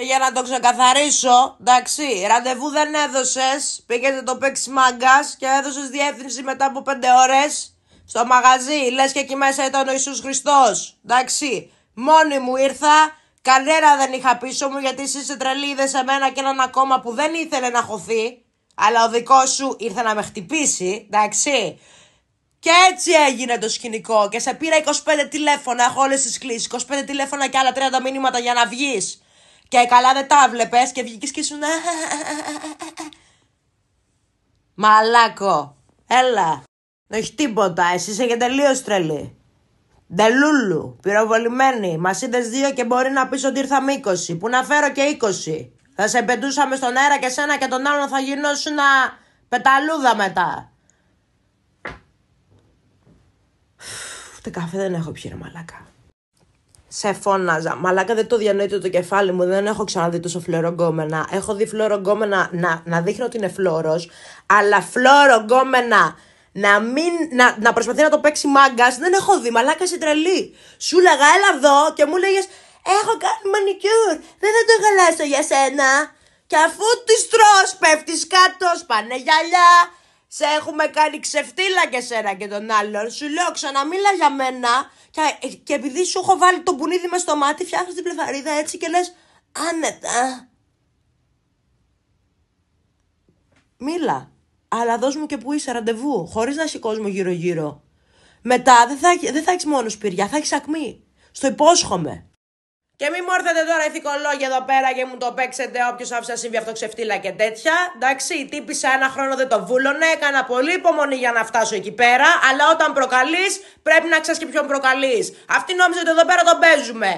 Για να το ξεκαθαρίσω, εντάξει, ραντεβού δεν έδωσες. Πήγες το παίξεις μάγκας και έδωσες διεύθυνση μετά από πέντε ώρες στο μαγαζί. Λες και εκεί μέσα ήταν ο Ιησούς Χριστός. Εντάξει, μόνη μου ήρθα. Κανένα δεν είχα πίσω μου γιατί εσύ σε τρελή είδε σε μένα και έναν ακόμα που δεν ήθελε να χωθεί. Αλλά ο δικός σου ήρθε να με χτυπήσει, εντάξει. Και έτσι έγινε το σκηνικό. Και σε πήρα 25 τηλέφωνα. Έχω όλες τις κλήσεις. 25 τηλέφωνα και άλλα 30 μηνύματα για να βγεις. Και καλά δεν τα βλέπες και βγήκες και σου να. Μαλάκο. Έλα. Δεν έχει τίποτα. Εσύ είσαι και τελείως τρελή. Ντελούλου. Πυροβολημένη. Μας είδες δύο και μπορεί να πεις ότι ήρθαμε 20. Που να φέρω και 20. Θα σε πετούσαμε στον αέρα και σένα και τον άλλον θα γινώσουν να πεταλούδα μετά. Ούτε καφέ δεν έχω πιει, μαλάκα σε φώναζα. Μαλάκα δεν το διανοείτε το κεφάλι μου, δεν έχω ξαναδεί τόσο φλωρογκόμενα. Έχω δει φλωρογκόμενα να, να δείχνω ότι είναι φλόρο, αλλά φλωρογκόμενα να, μην, να, να προσπαθεί να το παίξει μάγκας, δεν έχω δει. Μαλάκα σε τρελή. Σου λέγα, έλα εδώ και μου λέγες, Έχω κάνει μανικιούρ, δεν θα το γαλάσω για σένα. Και αφού της τρως πέφτεις κάτω, σπάνε γυαλιά. Σε έχουμε κάνει ξεφτύλα και σένα και τον άλλον. Σου λέω ξαναμίλα για μένα και, ε, και επειδή σου έχω βάλει το μπουνίδι μες στο μάτι, φτιάχνεις την πλεφαρίδα έτσι και λες άνετα. Μίλα. Αλλά δώσ' μου και που είσαι ραντεβού, χωρίς να έχει κόσμο γύρω-γύρω. Μετά δεν θα, δεν θα έχεις μόνος σπηριά, θα έχεις ακμή. Στο υπόσχομαι. Και μην μου έρθετε τώρα ηθικολόγοι εδώ πέρα και μου το παίξετε όποιος άφησε συμβεί αυτό ξεφτύλα και τέτοια. Εντάξει, τύπησα ένα χρόνο δεν το βούλωνε, έκανα πολύ υπομονή για να φτάσω εκεί πέρα. Αλλά όταν προκαλείς, πρέπει να ξέρεις και ποιον προκαλείς. Αυτή νόμιζε ότι εδώ πέρα τον παίζουμε.